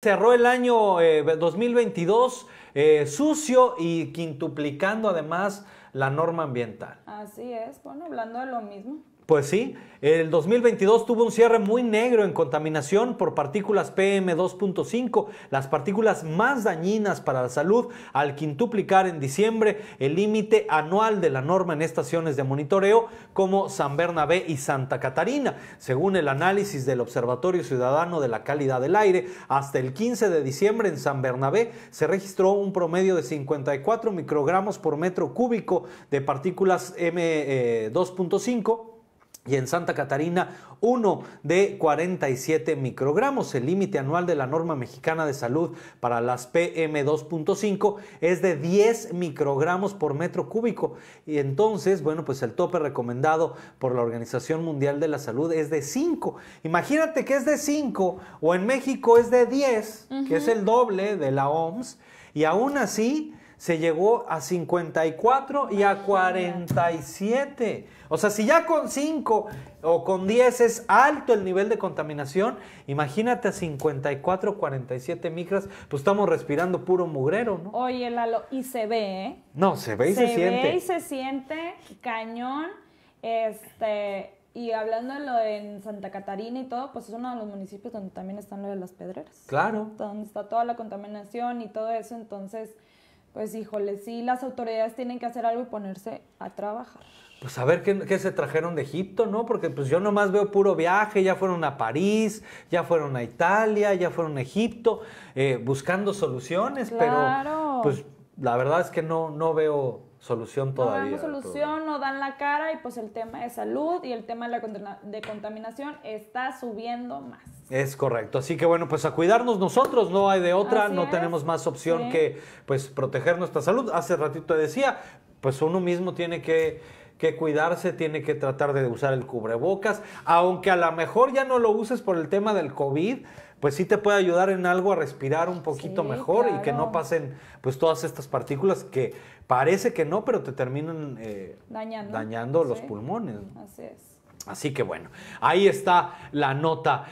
Cerró el año 2022 eh, eh, sucio y quintuplicando además la norma ambiental. Así es, bueno, hablando de lo mismo. Pues sí, el 2022 tuvo un cierre muy negro en contaminación por partículas PM2.5, las partículas más dañinas para la salud, al quintuplicar en diciembre el límite anual de la norma en estaciones de monitoreo como San Bernabé y Santa Catarina. Según el análisis del Observatorio Ciudadano de la Calidad del Aire, hasta el 15 de diciembre en San Bernabé se registró un promedio de 54 microgramos por metro cúbico de partículas M2.5 eh, y en Santa Catarina uno de 47 microgramos. El límite anual de la norma mexicana de salud para las PM2.5 es de 10 microgramos por metro cúbico. Y entonces, bueno, pues el tope recomendado por la Organización Mundial de la Salud es de 5. Imagínate que es de 5 o en México es de 10, que es el doble de la OMS. Y aún así, se llegó a 54 y a 47. O sea, si ya con 5 o con 10 es alto el nivel de contaminación, imagínate a 54, 47 micras, pues estamos respirando puro mugrero, ¿no? Oye, Lalo, y se ve, ¿eh? No, se ve y se, siente. Se ve y se siente cañón. Este, y hablando de lo de Santa Catarina y todo, pues es uno de los municipios donde también están lo de las pedreras. Claro. Donde está toda la contaminación y todo eso, entonces pues híjole, sí, las autoridades tienen que hacer algo y ponerse a trabajar. Pues a ver ¿qué, se trajeron de Egipto, ¿no? Porque pues yo nomás veo puro viaje, ya fueron a París, ya fueron a Italia, ya fueron a Egipto, eh, buscando soluciones, pero pues la verdad es que no, no veo solución todavía. No solución, no dan la cara y pues el tema de salud y el tema de la de contaminación está subiendo más. Es correcto. Así que bueno, pues a cuidarnos nosotros, no hay de otra, no tenemos más opción que pues proteger nuestra salud. Hace ratito decía, pues uno mismo tiene que que cuidarse, tiene que tratar de usar el cubrebocas, aunque a lo mejor ya no lo uses por el tema del COVID, pues sí te puede ayudar en algo a respirar un poquito mejor y que no pasen pues todas estas partículas que parece que no, pero te terminan eh, dañando, los pulmones. Así es. Así que bueno, ahí está la nota.